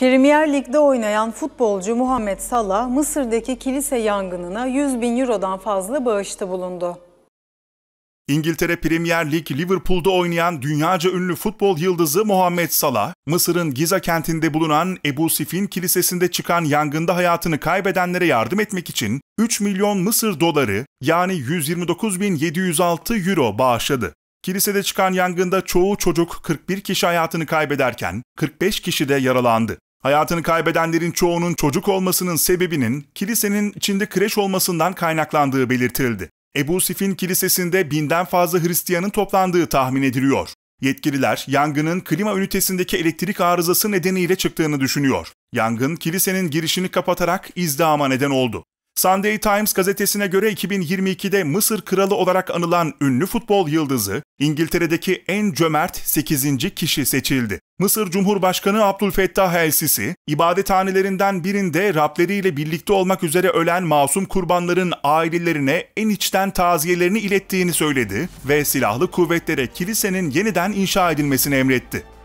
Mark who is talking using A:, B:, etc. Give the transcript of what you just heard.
A: Premier Lig'de oynayan futbolcu Muhammed Salah, Mısır'daki kilise yangınına 100 bin eurodan fazla bağışta bulundu.
B: İngiltere Premier Lig Liverpool'da oynayan dünyaca ünlü futbol yıldızı Muhammed Salah, Mısır'ın Giza kentinde bulunan Ebu Sifin Kilisesi'nde çıkan yangında hayatını kaybedenlere yardım etmek için 3 milyon Mısır doları yani 129.706 euro bağışladı. Kilisede çıkan yangında çoğu çocuk 41 kişi hayatını kaybederken 45 kişi de yaralandı. Hayatını kaybedenlerin çoğunun çocuk olmasının sebebinin kilisenin içinde kreş olmasından kaynaklandığı belirtildi. Ebu Sif'in kilisesinde binden fazla Hristiyanın toplandığı tahmin ediliyor. Yetkililer yangının klima ünitesindeki elektrik arızası nedeniyle çıktığını düşünüyor. Yangın kilisenin girişini kapatarak izdihama neden oldu. Sunday Times gazetesine göre 2022'de Mısır kralı olarak anılan ünlü futbol yıldızı İngiltere'deki en cömert 8. kişi seçildi. Mısır Cumhurbaşkanı Abdülfettah el-Sisi, ibadethanelerinden birinde Rableriyle birlikte olmak üzere ölen masum kurbanların ailelerine en içten taziyelerini ilettiğini söyledi ve silahlı kuvvetlere kilisenin yeniden inşa edilmesini emretti.